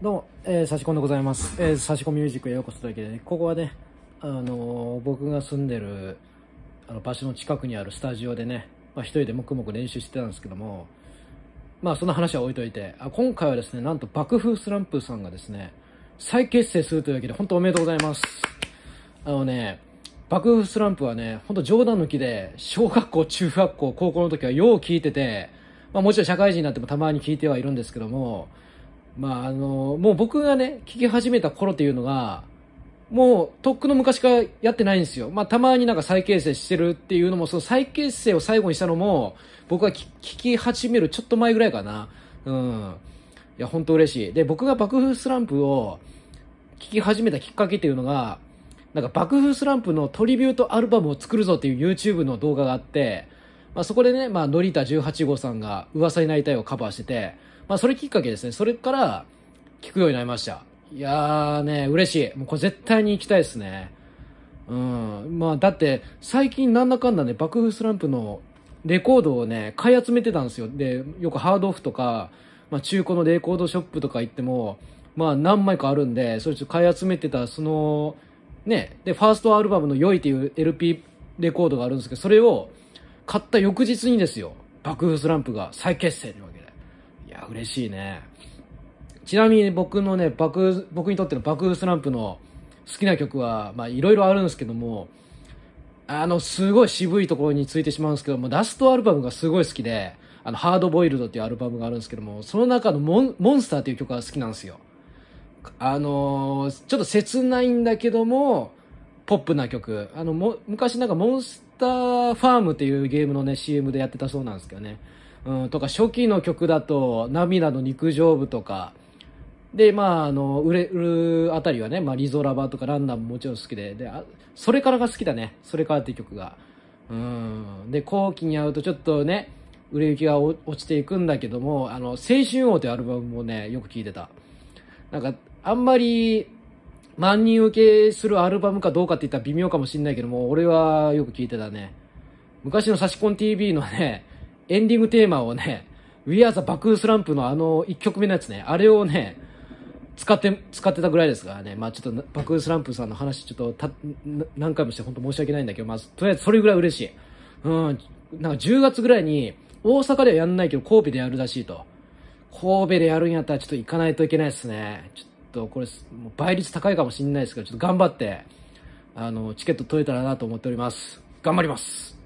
どうも、えー、差し込んでございます。えー、差し込みミュージックへようこそというわけで、ね、ここはね、あのー、僕が住んでる、あの、場所の近くにあるスタジオでね、まあ一人で黙々練習してたんですけども、まあその話は置いといて、あ今回はですね、なんと爆風スランプさんがですね、再結成するというわけで、本当おめでとうございます。あのね、爆風スランプはね、本当冗談抜きで、小学校、中学校、高校の時はよう聞いてて、まあもちろん社会人になってもたまに聞いてはいるんですけども、まあ、あの、もう僕がね、聞き始めた頃っていうのが、もう、とっくの昔からやってないんですよ。まあ、たまになんか再結成してるっていうのも、その再結成を最後にしたのも、僕が聞き始めるちょっと前ぐらいかな。うん。いや、本当嬉しい。で、僕が爆風スランプを聞き始めたきっかけっていうのが、なんか爆風スランプのトリビュートアルバムを作るぞっていう YouTube の動画があって、まあ、そこでね、まあ、のりた18号さんが噂になりたいをカバーしてて、まあ、それきっかけですね。それから、聞くようになりました。いやーね、嬉しい。もうこれ絶対に行きたいですね。うん。まあ、だって、最近なんだかんだね、爆風スランプのレコードをね、買い集めてたんですよ。で、よくハードオフとか、まあ、中古のレコードショップとか行っても、まあ、何枚かあるんで、それちょっと買い集めてた、その、ね、で、ファーストアルバムの良いっていう LP レコードがあるんですけど、それを、買った翌日にですよ、爆風スランプが再結成というわけで。いや、嬉しいね。ちなみに僕のね、爆、僕にとっての爆風スランプの好きな曲は、まあいろいろあるんですけども、あの、すごい渋いところについてしまうんですけども、ラストアルバムがすごい好きで、あの、ハードボイルドっていうアルバムがあるんですけども、その中のモンモンスターっていう曲が好きなんですよ。あのー、ちょっと切ないんだけども、ポップな曲。あの、も、昔なんかモンスターファームっていうゲームのね、CM でやってたそうなんですけどね。うん、とか、初期の曲だと、涙の肉上部とか、で、まあ、あの、売れるあたりはね、まあ、リゾラバとかランナーももちろん好きで、で、あそれからが好きだね。それからっていう曲が。うん。で、後期に会うとちょっとね、売れ行きが落ちていくんだけども、あの、青春王というアルバムもね、よく聴いてた。なんか、あんまり、万人受けするアルバムかどうかって言ったら微妙かもしんないけども、俺はよく聞いてたね。昔のサシコン TV のね、エンディングテーマをね、We Are the Back Slump のあの1曲目のやつね、あれをね、使って、使ってたぐらいですからね。まあちょっと、バックスランプさんの話、ちょっとた、何回もして本当申し訳ないんだけど、まあとりあえずそれぐらい嬉しい。うん。なんか10月ぐらいに、大阪ではやんないけど、神戸でやるらしいと。神戸でやるんやったらちょっと行かないといけないですね。ちょっとこれ倍率高いかもしれないですけど、ちょっと頑張って、あの、チケット取れたらなと思っております。頑張ります